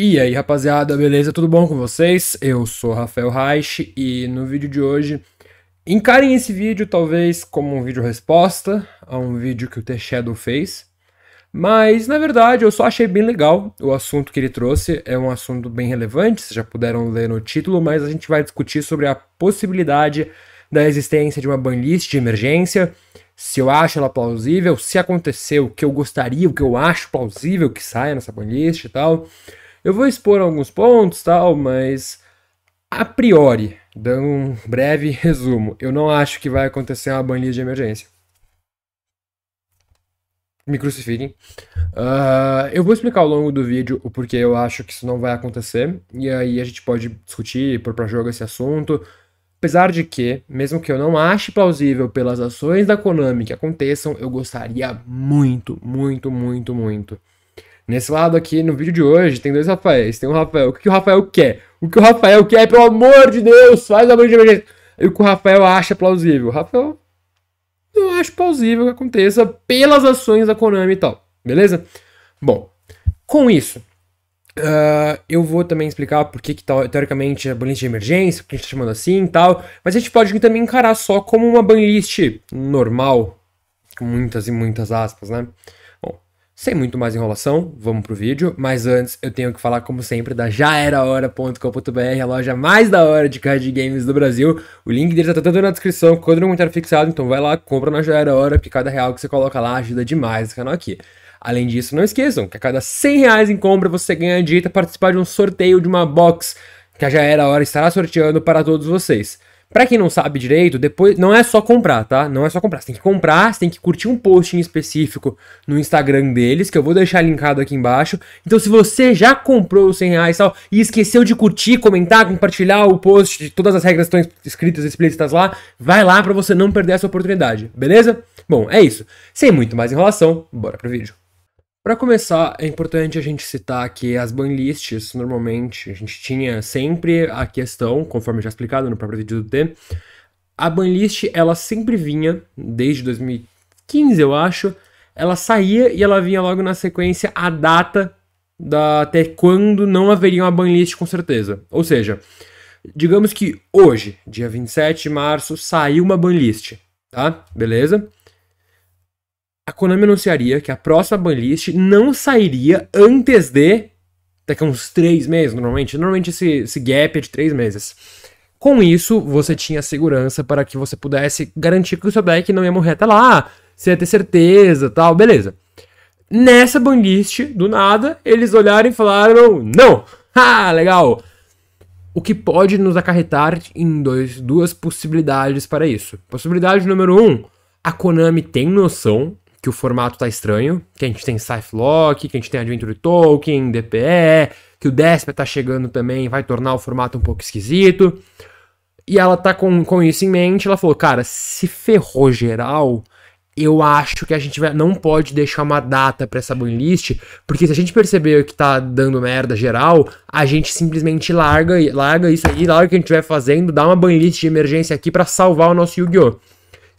E aí, rapaziada, beleza? Tudo bom com vocês? Eu sou Rafael Reich e no vídeo de hoje encarem esse vídeo talvez como um vídeo resposta a um vídeo que o T-Shadow fez. Mas na verdade eu só achei bem legal o assunto que ele trouxe, é um assunto bem relevante, vocês já puderam ler no título, mas a gente vai discutir sobre a possibilidade da existência de uma banlist de emergência, se eu acho ela plausível, se aconteceu o que eu gostaria, o que eu acho plausível que saia nessa banlist e tal. Eu vou expor alguns pontos, tal, mas a priori, dando um breve resumo, eu não acho que vai acontecer uma banlist de emergência. Me crucifiquem. Uh, eu vou explicar ao longo do vídeo o porquê eu acho que isso não vai acontecer, e aí a gente pode discutir, pôr pra jogo esse assunto. Apesar de que, mesmo que eu não ache plausível pelas ações da Konami que aconteçam, eu gostaria muito, muito, muito, muito Nesse lado aqui, no vídeo de hoje, tem dois Rafaéis. Tem um Rafael. O que o Rafael quer? O que o Rafael quer, pelo amor de Deus, faz a de emergência. E o que o Rafael acha plausível? O Rafael eu acho plausível que aconteça pelas ações da Konami e tal. Beleza? Bom, com isso, uh, eu vou também explicar por que, que teoricamente é banlist de emergência, porque a gente está chamando assim e tal. Mas a gente pode também encarar só como uma banlist normal, com muitas e muitas aspas, né? Sem muito mais enrolação, vamos pro vídeo, mas antes eu tenho que falar como sempre da jaerahora.com.br, a loja mais da hora de card games do Brasil. O link dele tá tanto na descrição quanto no comentário fixado, então vai lá, compra na Já Era Hora, porque cada real que você coloca lá ajuda demais o canal aqui. Além disso, não esqueçam que a cada 100 reais em compra você ganha a direito a participar de um sorteio de uma box que a Já Era Hora estará sorteando para todos vocês. Para quem não sabe direito, depois não é só comprar, tá? Não é só comprar. Você tem que comprar, você tem que curtir um post em específico no Instagram deles, que eu vou deixar linkado aqui embaixo. Então, se você já comprou os 100 reais e tal, e esqueceu de curtir, comentar, compartilhar o post, todas as regras estão escritas, explícitas lá, vai lá para você não perder essa oportunidade, beleza? Bom, é isso. Sem muito mais enrolação, bora pro vídeo. Para começar, é importante a gente citar que as banlists, normalmente, a gente tinha sempre a questão, conforme já explicado no próprio vídeo do T, a banlist ela sempre vinha, desde 2015 eu acho, ela saía e ela vinha logo na sequência a data da até quando não haveria uma banlist com certeza. Ou seja, digamos que hoje, dia 27 de março, saiu uma banlist, tá? Beleza? a Konami anunciaria que a próxima banlist não sairia antes de. Daqui a uns três meses, normalmente. Normalmente esse, esse gap é de três meses. Com isso, você tinha segurança para que você pudesse garantir que o seu deck não ia morrer até lá. Você ia ter certeza tal, beleza. Nessa banlist, do nada, eles olharam e falaram: não! Ah, legal! O que pode nos acarretar em dois, duas possibilidades para isso. Possibilidade número um, a Konami tem noção que o formato tá estranho, que a gente tem Scythe-Lock, que a gente tem Adventure Token, DPE, que o Despia tá chegando também, vai tornar o formato um pouco esquisito. E ela tá com, com isso em mente, ela falou, cara, se ferrou geral, eu acho que a gente vai, não pode deixar uma data para essa banlist, porque se a gente perceber que tá dando merda geral, a gente simplesmente larga, larga isso aí, larga o que a gente vai fazendo, dá uma banlist de emergência aqui para salvar o nosso Yu-Gi-Oh!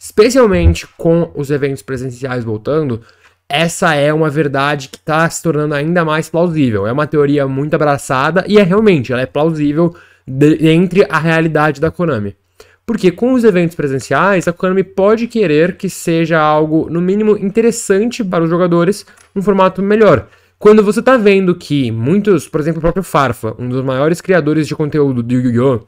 especialmente com os eventos presenciais voltando, essa é uma verdade que está se tornando ainda mais plausível. É uma teoria muito abraçada e é realmente, ela é plausível de, entre a realidade da Konami. Porque com os eventos presenciais, a Konami pode querer que seja algo, no mínimo, interessante para os jogadores, um formato melhor. Quando você está vendo que muitos, por exemplo, o próprio Farfa, um dos maiores criadores de conteúdo do Yu-Gi-Oh!,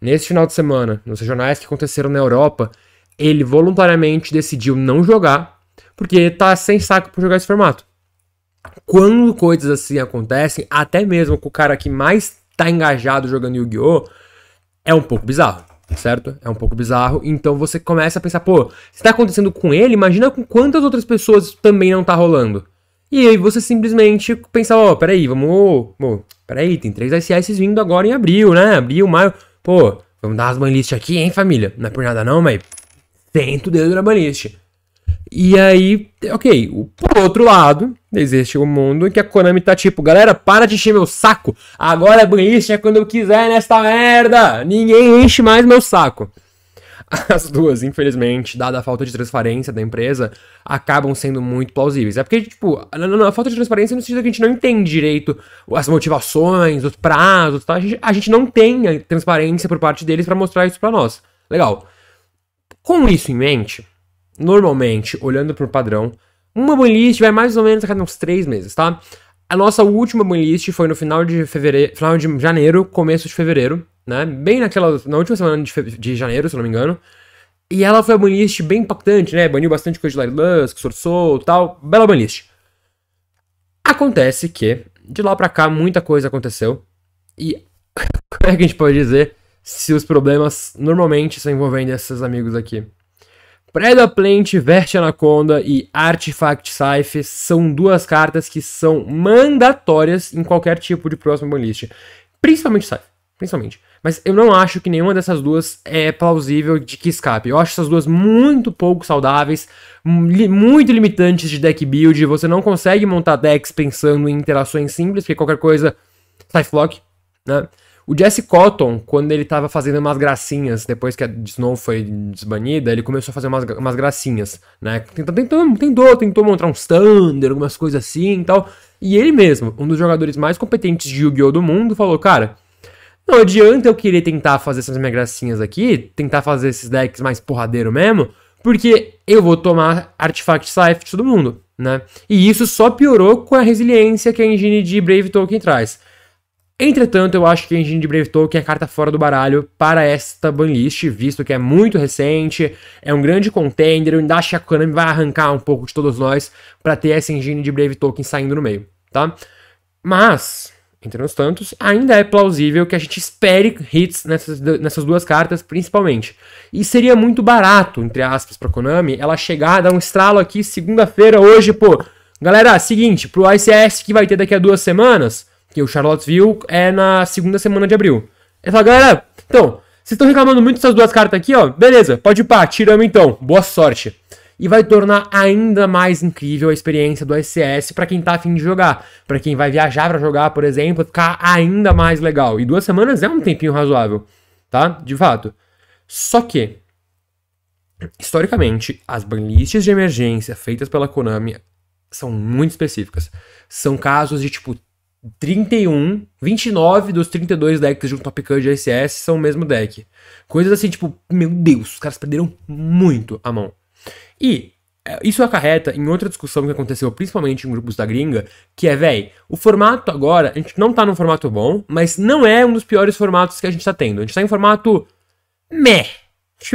nesse final de semana, nos regionais que aconteceram na Europa, ele voluntariamente decidiu não jogar, porque ele tá sem saco para jogar esse formato. Quando coisas assim acontecem, até mesmo com o cara que mais tá engajado jogando Yu-Gi-Oh! é um pouco bizarro, certo? É um pouco bizarro. Então você começa a pensar, pô, se tá acontecendo com ele, imagina com quantas outras pessoas também não tá rolando. E aí você simplesmente pensa, ó, oh, peraí, vamos. Pô, peraí, tem três ICS vindo agora em abril, né? Abril, maio. Pô, vamos dar as banlistas aqui, hein, família? Não é por nada não, mas dentro do urbanístico. E aí, ok, por outro lado, existe um mundo em que a Konami tá tipo, galera, para de encher meu saco, agora é banhista é quando eu quiser nesta merda, ninguém enche mais meu saco. As duas, infelizmente, dada a falta de transparência da empresa, acabam sendo muito plausíveis. É porque, tipo, a, falta de transparência no sentido que a gente não entende direito as motivações, os prazos, tá? a, gente, a gente não tem a transparência por parte deles para mostrar isso para nós. Legal. Com isso em mente, normalmente, olhando para o padrão, uma banlist vai mais ou menos a cada uns três meses, tá? A nossa última banlist foi no final de fevereiro, final de janeiro, começo de fevereiro, né? Bem naquela, na última semana de, de janeiro, se não me engano. E ela foi uma banlist bem impactante, né? Baniu bastante coisa de Larry Lusk, Sorsou tal. Bela banlist. Acontece que, de lá pra cá, muita coisa aconteceu. E como é que a gente pode dizer? se os problemas normalmente são envolvendo esses amigos aqui. Preda Plant, Verte Anaconda e Artifact Scythe são duas cartas que são mandatórias em qualquer tipo de próximo banlist. Principalmente Scythe, principalmente. Mas eu não acho que nenhuma dessas duas é plausível de que escape. Eu acho essas duas muito pouco saudáveis, li muito limitantes de deck build. Você não consegue montar decks pensando em interações simples, porque qualquer coisa, Scythe Lock, né? O Jesse Cotton, quando ele tava fazendo umas gracinhas, depois que a Snow foi desbanida, ele começou a fazer umas, umas gracinhas, né? Tentou, tentou, tentou, tentou montar um thunder, algumas coisas assim e tal. E ele mesmo, um dos jogadores mais competentes de Yu-Gi-Oh! do mundo, falou, cara... Não adianta eu querer tentar fazer essas minhas gracinhas aqui, tentar fazer esses decks mais porradeiro mesmo, porque eu vou tomar Artifact Scythe de todo mundo, né? E isso só piorou com a resiliência que a engine de Brave Token traz. Entretanto, eu acho que a Engine de Brave Token é carta fora do baralho para esta banlist, visto que é muito recente, é um grande contender, eu ainda acho que a Konami vai arrancar um pouco de todos nós para ter essa Engine de Brave Token saindo no meio, tá? Mas, entre os tantos, ainda é plausível que a gente espere hits nessas, nessas duas cartas, principalmente. E seria muito barato, entre aspas, para Konami, ela chegar, dar um estralo aqui segunda-feira, hoje, pô. Galera, seguinte, pro ICS que vai ter daqui a duas semanas, e o Charlottesville é na segunda semana de abril. Ele fala, galera, então, vocês estão reclamando muito dessas duas cartas aqui, ó. Beleza, pode ir pá, tiramos então. Boa sorte. E vai tornar ainda mais incrível a experiência do SCS para quem tá afim de jogar. para quem vai viajar para jogar, por exemplo, ficar ainda mais legal. E duas semanas é um tempinho razoável, tá? De fato. Só que, historicamente, as banlists de emergência feitas pela Konami são muito específicas. São casos de tipo 31, 29 dos 32 decks de um Top Cut de SS são o mesmo deck. Coisas assim, tipo, meu Deus, os caras perderam muito a mão. E é, isso acarreta em outra discussão que aconteceu principalmente em grupos da gringa, que é, véi, o formato agora, a gente não tá num formato bom, mas não é um dos piores formatos que a gente tá tendo. A gente tá em formato meh.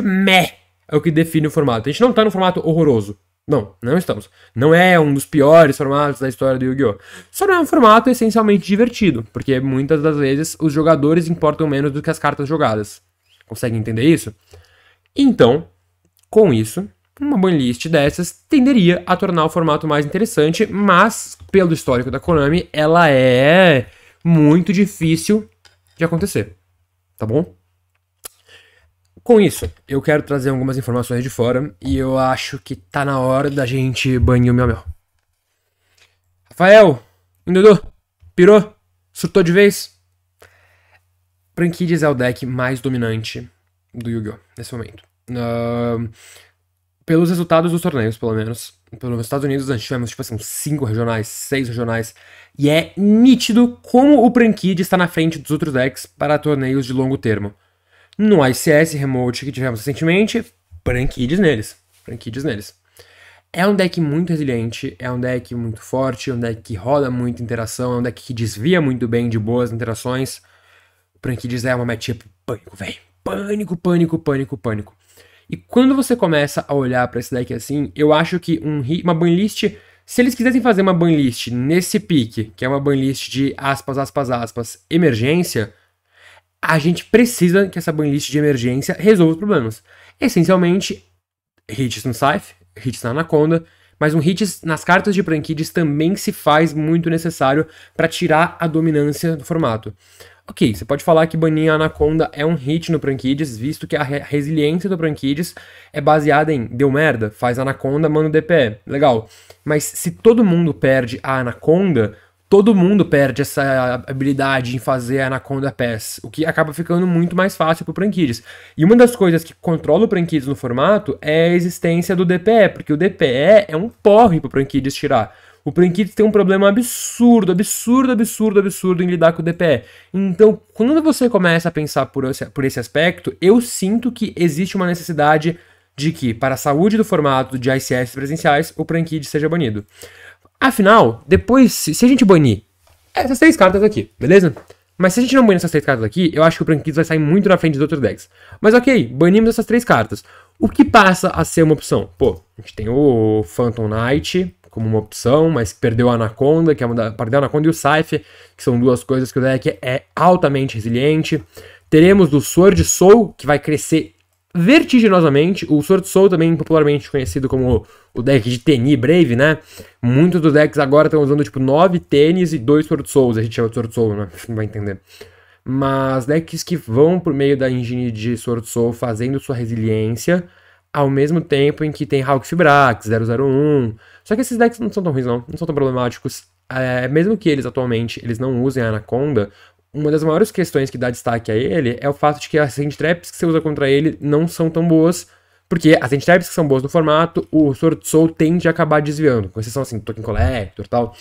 Meh é o que define o formato. A gente não tá num formato horroroso. Não, não estamos. Não é um dos piores formatos da história do Yu-Gi-Oh! Só não é um formato essencialmente divertido, porque muitas das vezes os jogadores importam menos do que as cartas jogadas. Consegue entender isso? Então, com isso, uma banlist dessas tenderia a tornar o formato mais interessante, mas, pelo histórico da Konami, ela é muito difícil de acontecer. Tá bom? Com isso, eu quero trazer algumas informações de fora e eu acho que tá na hora da gente banir o meu mel. Rafael, Dudu, pirou? Surtou de vez? Prankides é o deck mais dominante do Yu-Gi-Oh! nesse momento. Uh, pelos resultados dos torneios, pelo menos. Pelos Estados Unidos, nós tivemos, tipo assim, 5 regionais, 6 regionais. E é nítido como o Prankid está na frente dos outros decks para torneios de longo termo. No ICS Remote que tivemos recentemente, Branquides neles. Branquides neles. É um deck muito resiliente, é um deck muito forte, é um deck que roda muita interação, é um deck que desvia muito bem de boas interações. Branquides é uma matchup pânico, velho. Pânico, pânico, pânico, pânico. E quando você começa a olhar para esse deck assim, eu acho que um, uma banlist. Se eles quisessem fazer uma banlist nesse pique, que é uma banlist de aspas, aspas, aspas, emergência, a gente precisa que essa banlist de emergência resolva os problemas. Essencialmente, hits no Scythe, hits na Anaconda, mas um hits nas cartas de Prankids também se faz muito necessário para tirar a dominância do formato. Ok, você pode falar que banir a Anaconda é um hit no Prankids, visto que a re resiliência do Prankids é baseada em deu merda, faz Anaconda, manda o DPE. Legal. Mas se todo mundo perde a Anaconda, todo mundo perde essa habilidade em fazer Anaconda Pass, o que acaba ficando muito mais fácil pro Prankiris. E uma das coisas que controla o Prankiris no formato é a existência do DPE, porque o DPE é um porre pro Prankiris tirar. O Prankiris tem um problema absurdo, absurdo, absurdo, absurdo em lidar com o DPE. Então, quando você começa a pensar por esse, por esse aspecto, eu sinto que existe uma necessidade de que, para a saúde do formato de ICS presenciais, o Prankid seja banido. Afinal, depois, se a gente banir essas três cartas aqui, beleza? Mas se a gente não banir essas três cartas aqui, eu acho que o Branquitos vai sair muito na frente dos outros decks. Mas ok, banimos essas três cartas. O que passa a ser uma opção? Pô, a gente tem o Phantom Knight como uma opção, mas perdeu a Anaconda, que é uma da, perdeu a Anaconda e o Scythe, que são duas coisas que o deck é altamente resiliente. Teremos o Sword Soul, que vai crescer vertiginosamente. O Sword Soul, também popularmente conhecido como o deck de Teni Brave, né? Muitos dos decks agora estão usando, tipo, 9 Tênis e 2 Sword Souls. A gente chama de Sword Soul, né? Não vai entender. Mas decks que vão por meio da engine de Sword Soul fazendo sua resiliência, ao mesmo tempo em que tem Hawk Brax, 001. Só que esses decks não são tão ruins, não. Não são tão problemáticos. É, mesmo que eles atualmente eles não usem a Anaconda, uma das maiores questões que dá destaque a ele é o fato de que as handtraps que você usa contra ele não são tão boas, porque as handtraps que são boas no formato, o Sword tende a acabar desviando, com exceção assim, Token Collector e tal.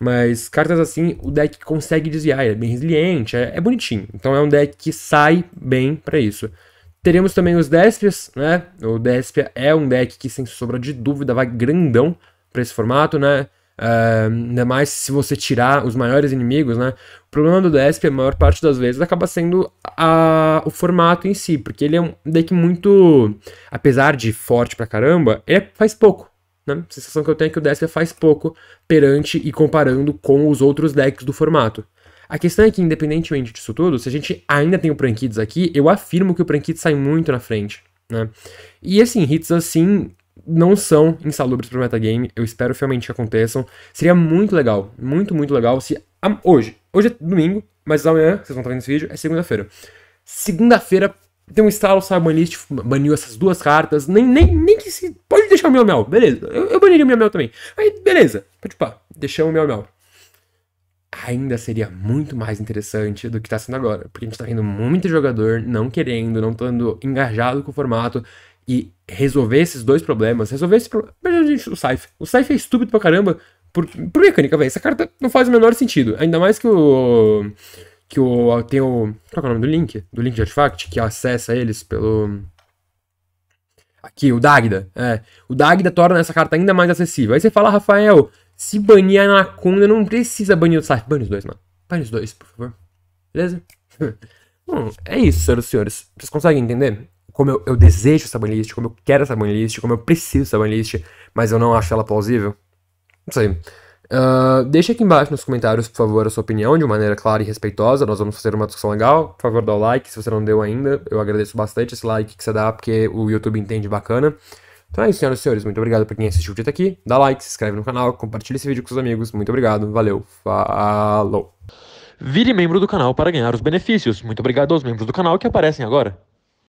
Mas cartas assim, o deck consegue desviar, é bem resiliente, é, é bonitinho. Então é um deck que sai bem para isso. Teremos também os Despias, né? O Despia é um deck que, sem sombra de dúvida, vai grandão para esse formato, né? Uh, ainda mais se você tirar os maiores inimigos, né? O problema do DESP, a maior parte das vezes, acaba sendo a, o formato em si, porque ele é um deck muito. Apesar de forte pra caramba, ele é, faz pouco. Né? A sensação que eu tenho é que o DESP faz pouco perante e comparando com os outros decks do formato. A questão é que, independentemente disso tudo, se a gente ainda tem o Prankids aqui, eu afirmo que o Prankids sai muito na frente. Né? E assim, hits assim não são insalubres pro metagame. Eu espero realmente que aconteçam. Seria muito legal, muito, muito legal se. hoje. Hoje é domingo, mas amanhã, vocês vão estar vendo esse vídeo, é segunda-feira. Segunda-feira tem um instalo, sabe, banlist, baniu essas duas cartas. Nem, nem, nem que se. Pode deixar o meu mel beleza. Eu, eu baniria o meu mel também. Aí, beleza. Então, pode tipo, pá, ah, deixamos o meu mel Ainda seria muito mais interessante do que está sendo agora. Porque a gente está vendo muito jogador não querendo, não estando engajado com o formato e resolver esses dois problemas, resolver esse problema. gente o Saif. O Saif é estúpido pra caramba por, por mecânica, velho. Essa carta não faz o menor sentido. Ainda mais que o. Que o. Tem o. Qual é o nome do link? Do link de artifact, que acessa eles pelo. Aqui, o Dagda. É. O Dagda torna essa carta ainda mais acessível. Aí você fala, Rafael, se banir a Anaconda, não precisa banir o Saif. Bane os dois, mano. Bane os dois, por favor. Beleza? Bom, é isso, senhoras e senhores. Vocês conseguem entender? como eu, eu desejo essa banlist, como eu quero essa banlist, como eu preciso dessa banlist, mas eu não acho ela plausível? Não sei. Uh, deixa aqui embaixo nos comentários, por favor, a sua opinião de maneira clara e respeitosa. Nós vamos fazer uma discussão legal. Por favor, dá o like se você não deu ainda. Eu agradeço bastante esse like que você dá, porque o YouTube entende bacana. Então é isso, senhoras e senhores. Muito obrigado por quem assistiu o dia aqui. Dá like, se inscreve no canal, compartilha esse vídeo com seus amigos. Muito obrigado, valeu, falou. Vire membro do canal para ganhar os benefícios. Muito obrigado aos membros do canal que aparecem agora.